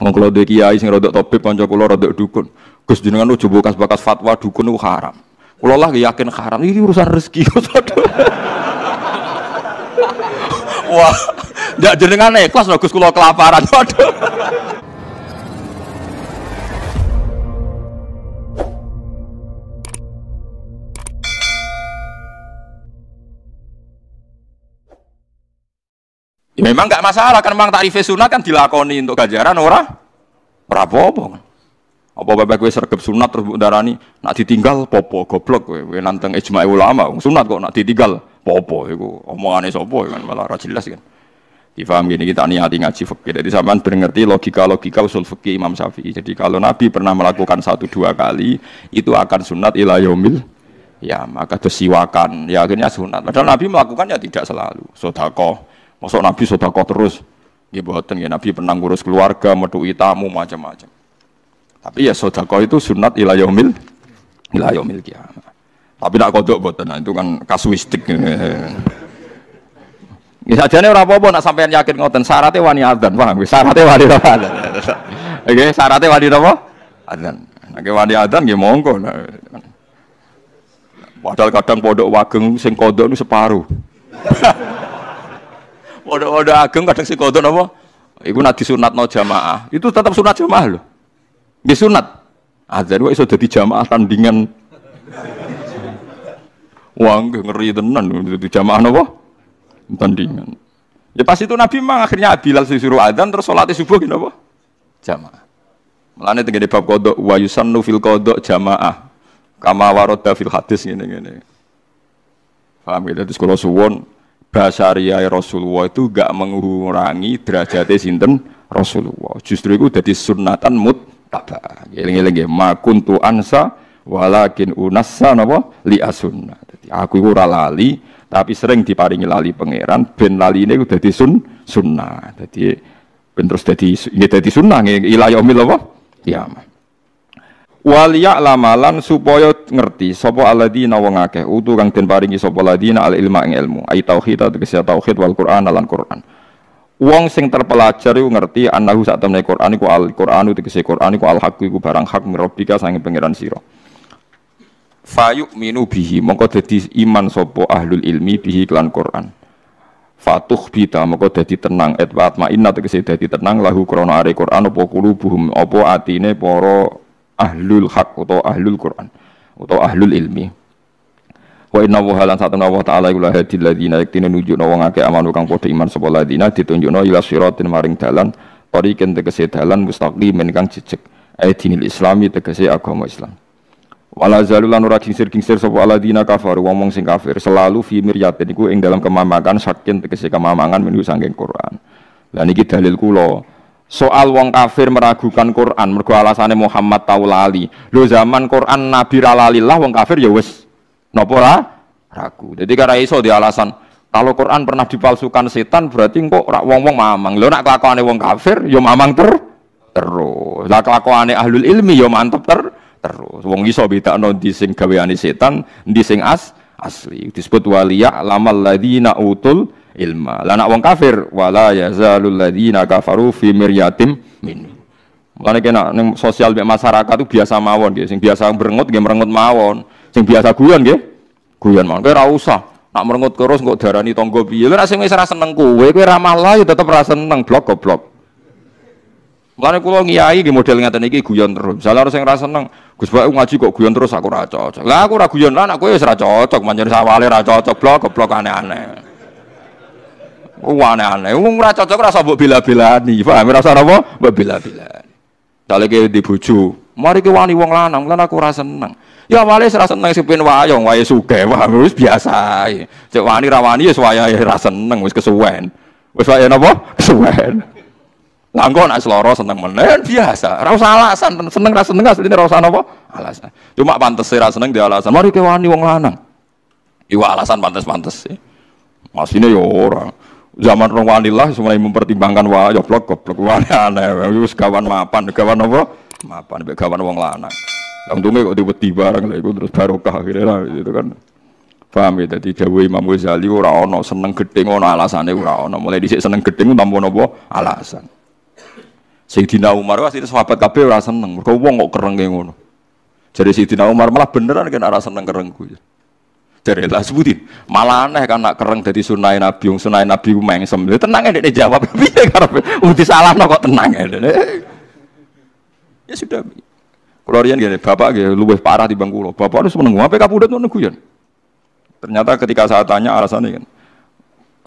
Wong kalau dhe kiai sing rodok tabib kanca kula rodok dukun. Gus jenengan ojo bekas bakas fatwa dukun lu haram. Kula lah yakin haram. Ini urusan rezeki. Wah, ndak jenengan ikhlas lho Gus kulo kelaparan. Waduh. Ya memang nggak masalah kan memang tarif sunat kan dilakoni untuk ganjaran orang. Prabowo apa-apa. Apa bapak gue sergap sunat terus darani nak ditinggal popo goblok gue nanteng ijma ulama sunat kok nak ditinggal popo iku omongane sapa kan malah rajilas jelas kan. Difaham gini kita niati ngaji fikih. Jadi sampean berngerti logika-logika usul fikih Imam Syafi'i. Jadi kalau Nabi pernah melakukan satu dua kali itu akan sunat ilayomil. ya maka tersiwakan ya akhirnya sunat. Padahal Nabi melakukannya tidak selalu. Sodakoh Masuk Nabi kau terus. Ya buatan ya Nabi pernah ngurus keluarga, metu'i tamu macam-macam. Tapi ya sodako itu sunat ilayomil, ilayomil kiamat. Tapi tak kodok buatan, nah, itu kan kasuistik. ini saja nih orang apa nak sampai yakin ngoten syaratnya wani adan paham syaratnya wani adzan. Oke syaratnya wani apa? adan, Oke wani adan, gue monggo. Nah, padahal kadang podok wageng sing kodok itu separuh. Waduh-waduh ageng kadang si kodok apa? ibu nak sunat no jamaah. Itu tetap sunat jamaah loh. Dia sunat. Azan ah, wae iso dadi jamaah tandingan. Wah, ngeri tenan di jamaah nopo. Tandingan. Ya pasti itu Nabi mang akhirnya Bilal disuruh adzan terus salat subuh gitu apa? Jamaah. Melane tengene bab kodok wa yusannu fil kodok jamaah. Kama fil hadis ngene-ngene. Paham gitu terus kula suwon basariah Rasulullah itu gak mengurangi derajatnya sinten Rasulullah. Justru itu jadi sunatan muttaba. Eling-eling nggih ya. makun ansa walakin unassa napa li asunna. Dadi aku iku ora lali tapi sering diparingi lali pangeran ben laline iku dadi sun sunnah. Dadi ben terus dadi nggih dadi sunnah nggih ila yaumil apa? waliya lamalan supaya ngerti sapa alladzina wong akeh utu kang den paringi sapa alladzina al ilma ing ilmu ai tauhid tegese ya tauhid wal qur'an lan qur'an Wong sing terpelajar iku ngerti anahu sak temne Quran iku al Qur'an tegese Quran iku al haqq iku barang hak mirabbika sange pangeran sira. Fayuk minu bihi mongko dadi iman sapa ahlul ilmi bihi klan Quran. Fatuh bita mongko dadi tenang etwa atma inna tegese dadi tenang lahu krana are Quran apa kulubuhum apa atine para ahlul Hak atau ahlul Quran atau ahlul ilmi. Wa inna wa halan satuna wa ta'ala iku lahadi ladina yaktine nunjukna wong akeh amanu kang podo iman sapa ladina ditunjukno ila siratin maring dalan tariqin tegese dalan mustaqimin kang jejeg ayat dinil islami tegese agama Islam. Wala zalulan ora kingsir kingsir sapa aladina kafar wong sing kafir selalu fi miryatin iku ing dalam kemamakan sakin tegese kemamangan menuju sangking Quran. Lah niki dalil kula soal wong kafir meragukan Quran mergo alasane Muhammad tau lali lo zaman Quran nabi ra lah wong kafir ya wis napa ra ragu jadi karena iso di alasan kalau Quran pernah dipalsukan setan berarti kok rak wong-wong mamang lo nak kelakuane wong kafir ya mamang ter terus lah kelakuane ahlul ilmi ya mantep ter terus wong iso bedakno ndi sing gaweane setan ndi sing as asli disebut waliya lamal ladina utul ilma. Lah nak wong kafir wala yazalul ladzina kafaru fi miryatim min. Mulane kena ning sosial mek masyarakat itu biasa mawon nggih, sing biasa merengut nggih merengut mawon, sing biasa guyon nggih guyon mawon. Kowe ora usah nak merengut terus kok darani tangga piye. Lah sing wis ora seneng kowe, kowe ramah lah ya tetep ora seneng blok goblok. Mulane kula ngiyai nggih model ngaten iki guyon terus. Misale ora sing ora seneng, Gus Pak ngaji kok guyon terus aku ora cocok. Lah aku ora guyon lah, nak kowe wis ora cocok, manjur sawale ora cocok blok goblok aneh-aneh aneh-aneh. Wong ora cocok rasa usah mbok bela-belani. Paham ora usah apa? Mbok bela-belani. Sale ke di bojo, mari ke wani wong lanang, lan aku ora seneng. Ya awale ora seneng sing pin wayang, wae sugih, paham wis biasa ae. Cek wani ra wani wis wayahe ora seneng, wis kesuwen. Wis wae napa? Kesuwen. Langgo engko nak seloro seneng menen kan biasa. Ora usah alasan, seneng ra seneng asline ora usah napa? Alasan. Cuma pantes ra seneng dia alasan. Mari ke wani wong lanang. Iwa alasan pantes-pantes. Masine yo ya orang zaman orang wanilah semuanya mempertimbangkan wah ya blok wah aneh terus kawan mapan kawan apa mapan bek kawan wong lanang yang untunge kok tiba tiba barang lagi itu terus barokah akhirnya gitu kan paham ya tadi dawuh Imam Ghazali ora no seneng orang alasan, alasane ora ono mulai disik seneng keting, tanpa napa alasan Sayyidina Umar wah itu sahabat kabeh ora seneng mergo wong kok kereng ngono jadi Sayyidina Umar malah beneran kan ora seneng kerengku ya dari sebutin malah aneh kan nak kereng dari sunai nabi yang sunai nabi mengsem tenang ya dia jawab piye karena udah salah no kok tenang ya ya sudah kalau rian gini bapak gini luwes parah di bangku lo bapak harus menunggu apa kapuda menunggu ya ternyata ketika saya tanya alasannya kan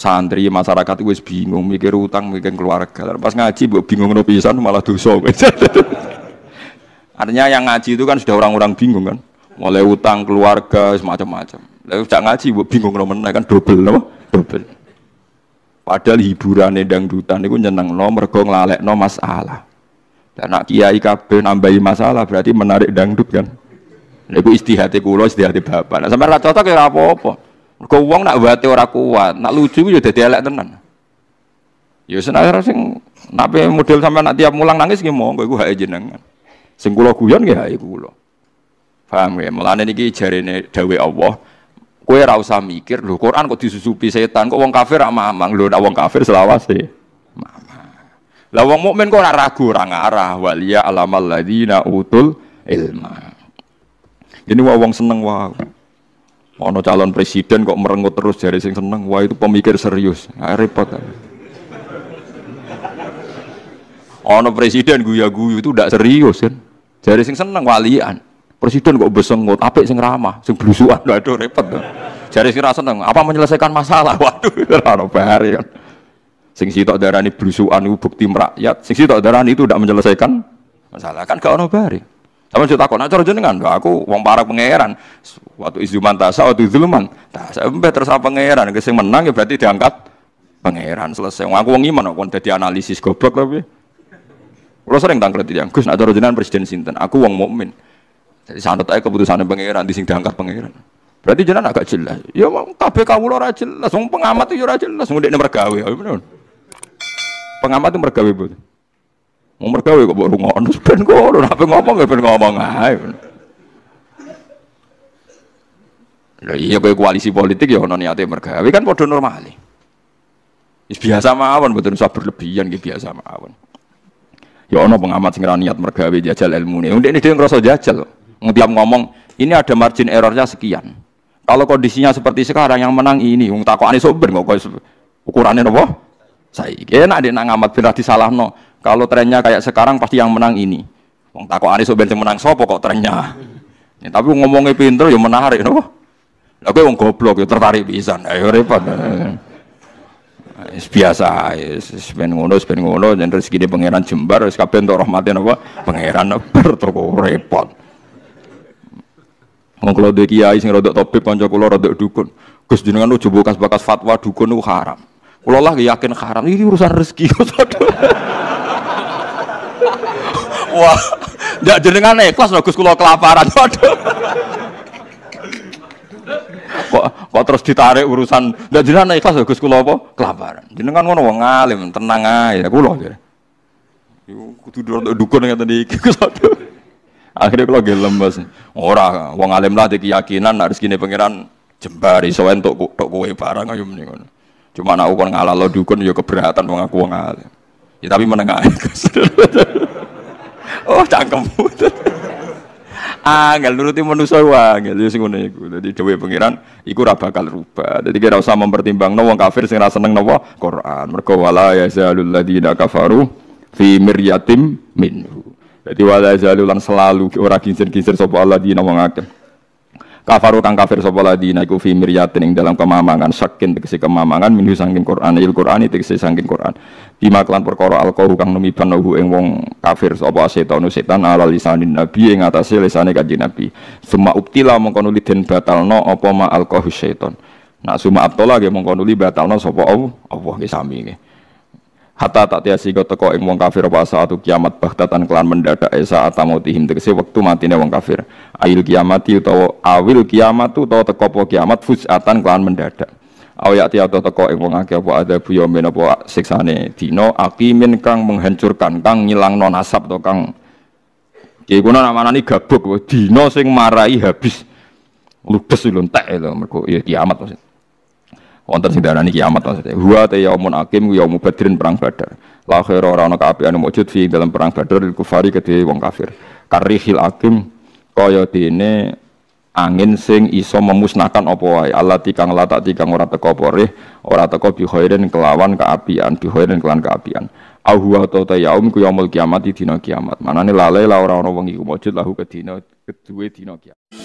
santri masyarakat wes bingung mikir utang mikir keluarga pas ngaji bu bingung no malah dosa artinya yang ngaji itu kan sudah orang-orang bingung kan mulai utang keluarga semacam-macam Lalu cak ngaji bu bingung naik kan double no, double. Padahal hiburan dangdutan itu nyenang nomor gong lalek nomor masalah. Dan nak kiai kabeh nambahi masalah berarti menarik dangdut kan. gue istihati kula, istihati bapak. Nah, sampai rata cocok ya apa-apa. Kau uang nak buat orang kuat, nak lucu gue jadi ya elek tenan. Ya senajan sing nape model sampai nak tiap mulang nangis gimana? Gue gue hae jenengan. Sing kula guyon aja gue kula. Faham ya? Mulane niki nih dawuh Allah, Kue rasa mikir lho Quran kok disusupi setan, kok wong kafir ama amang lho wong kafir selawase. Lah wong mukmin kok ora ragu orang arah waliya alamal ladina utul ilma. Ini wah wong seneng wah. Ono calon presiden kok merengut terus dari sing seneng, wah itu pemikir serius, nah, repot. Ya. Ono presiden guya-guyu itu tidak serius kan, dari sing seneng walian. Presiden kok besengut, apik sing ramah, sing blusukan, waduh repot. Jadi sing rasa seneng, apa menyelesaikan masalah, waduh, ono bahari kan. Sing sitok darani blusukan iku bukti merakyat, sing sitok darani itu tidak menyelesaikan masalah, kan gak ono bahari. sampeyan cerita kok, nah cara jenengan, aku wong parak pangeran, waktu izuman tasa, waktu zuluman tasa, nah, mbak terus apa pangeran, sing menang ya berarti diangkat pangeran selesai. Wong aku wong iman, aku dadi analisis goblok tapi. Kalau sering tangkret yang Gus, nak cara jenengan presiden sinten, aku wong mukmin. Jadi sanut aja keputusan pangeran, di sing diangkat pangeran. Berarti jalan agak jelas. Ya kabeh kawula ora jelas, wong pengamat langsung ya ora jelas, Oh dekne mergawe. Ya, pengamat itu mergawe boten. Mau mergawe kok baru rungokno ben ngono, nek ngomong ya ben ngomong ae. Lah iya kowe koalisi politik ya ono niate mergawe kan bodoh normal. Wis biasa mawon betul usah berlebihan ki biasa mawon. Ya ono pengamat sing niat mergawe jajal ilmune. ini dhewe ngrasa jajal Loh ngebiam ngomong, ini ada margin errornya sekian. Kalau kondisinya seperti sekarang yang menang ini, wong takokane sober kau ukurannya nopo? saya enak nang amat ngamat disalah disalahno. Kalau trennya kayak sekarang pasti yang menang ini. Wong takokane sober yang menang Sopo kok trennya. Ya, tapi ngomongnya pinter ya menarik nopo? aku yang wong goblok ya tertarik bisa Ayo repot. biasa, ben ngono, ben ngono, dan rezeki di pangeran jembar, is kabeh untuk rahmatin apa, pangeran ber, repot. Wong kula dhe kiai sing rodok topik kanca kula rodok dukun. Gus jenengan ojo bakas-bakas fatwa dukun lu haram. Kula lah yakin haram. Ini urusan rezeki. Wah, ndak jenengan ikhlas lho Gus kula kelaparan. Waduh. kok kok terus ditarik urusan ndak jenengan ikhlas lho Gus kula apa? Kelaparan. Jenengan ngono wong alim, tenang aja. Ya kula. Iku kudu dukun yang iki Waduh. Akhirnya kalau gelem mas, ora wong alim lah keyakinan harus kini pangeran jembari soen untuk tok kue barang ayo mendingan Cuma nak ukon ngalah lo dukun yo ya keberatan mengaku wong alim. Ya tapi menengah. oh ah angel nuruti manusia angel ya sing ngono iku. Dadi dhewe pangeran iku ora bakal rubah. Dadi kira usah mempertimbang, wong kafir sing ora seneng napa Quran. Mergo wala yazalul ladina kafaru fi miryatim minhu. Jadi wala ulang selalu ora kincir-kincir sapa Allah di wong akeh. Kafaru kang kafir sapa di iku fi miryatin ing dalam kemamangan sakin tegese kemamangan minhu saking Quran il Quran tegese saking Quran. Bima maklan perkara alqahu kang numi lahu ing wong kafir sapa setan setan ala lisanin nabi ing atase lisane kanjeng nabi. Suma uptila mongko nuli den batalno apa ma alqahu setan. Nak suma abtola ge mongko nuli batalno sapa Allah, Allah ge sami Hatta tak tiasi kau teko ing wong kafir apa saatu kiamat bahtatan kelan mendadak esa atamotihim tegese waktu matine wong kafir. Ail itu utawa awil kiamat utawa teko apa kiamat fusatan kelan mendadak. Aw yakti atau teko ing wong akeh apa ada bu yomen apa seksane dino. akimin kang menghancurkan kang non nasab to kang Ki kuno namane gabuk Dino sing marai habis ludes luntek lho e mergo ya kiamat maksudnya wonten sing darani kiamat maksudnya. Huwa ta yaumun akim yaumu badrin perang badar. La khaira ora ana kaapian mujud fi dalam perang badar kufari kedhe wong kafir. Karihil akim kaya dene angin sing iso memusnahkan apa wae alati kang latak tikang ora teko poreh ora teko bi khairin kelawan keapian bi khairin kelawan keapian au huwa ta yaum ku yaumul kiamat dina kiamat manane lale la ora ana wong iku wujud lahu kedina kedue dina kiamat